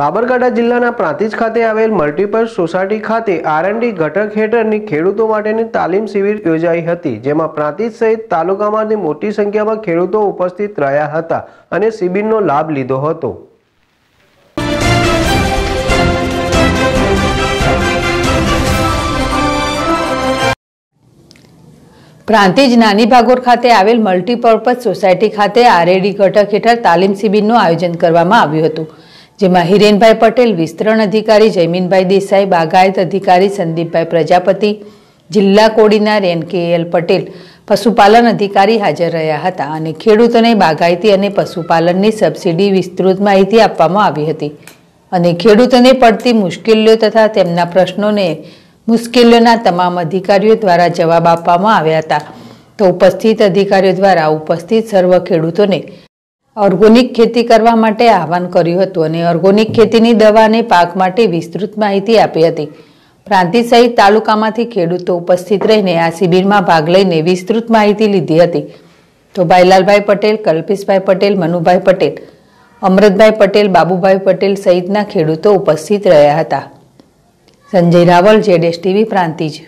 સાબરકાંઠા જિલ્લાના પ્રાંતિજ ખાતે આવેલ મલ્ટીપર્સ સોસાયટી ખાતે આરએનડી ઘટક હેઠળની ખેડૂતો માટેની તાલીમ શિબિર યોજાઈ હતી જેમાં પ્રાંતિજ સહિત તાલુકામાંથી મોટી સંખ્યામાં ખેડૂતો ઉપસ્થિત રહ્યા હતા અને શિબિરનો લાભ લીધો હતો પ્રાંતિજ નાની ભાગોર ખાતે આવેલ મલ્ટીપર્પઝ સોસાયટી ખાતે આરએડી ઘટક હેઠળ તાલીમ શિબિરનું આયોજન કરવામાં આવ્યું હતું જેમાં હિરેનભાઈ પટેલ વિસ્તરણ અધિકારી જયમીનભાઈ દેસાઈ બાગાયત અધિકારી સંદીપભાઈ પ્રજાપતિ જિલ્લા Kodinar N K L Patel પશુપાલન અધિકારી હાજર રહ્યા હતા અને ખેડૂતોને બાગાયતી અને પશુપાલનની સબસિડી વિસ્તૃત માહિતી આપવામાં આવી હતી અને ખેડૂતોને પડતી મુશ્કેલીઓ તથા તેમના પ્રશ્નોને મુશ્કેલીઓના તમામ અધિકારીઓ દ્વારા જવાબ આપવામાં આવ્યા હતા તો ઉપસ્થિત અધિકારીઓ દ્વારા ઉપસ્થિત સર્વ ખેડૂતોને ઓર્ગોનિક ખેતી કરવા માટે આહવાન કર્યું હતું અને ઓર્ગોનિક ખેતીની દવાને પાક માટે વિસ્તૃત માહિતી આપી હતી પ્રાંતિ સહિત તાલુકામાંથી ખેડૂતો ઉપસ્થિત રહીને આ શિબિરમાં ભાગ લઈને વિસ્તૃત માહિતી લીધી હતી તો ભાઈલાલભાઈ પટેલ કલ્પેશભાઈ પટેલ મનુભાઈ પટેલ અમૃતભાઈ પટેલ બાબુભાઈ પટેલ સહિતના ખેડૂતો ઉપસ્થિત રહ્યા હતા સંજય રાવલ જેડેશ ટીવી પ્રાંતિજ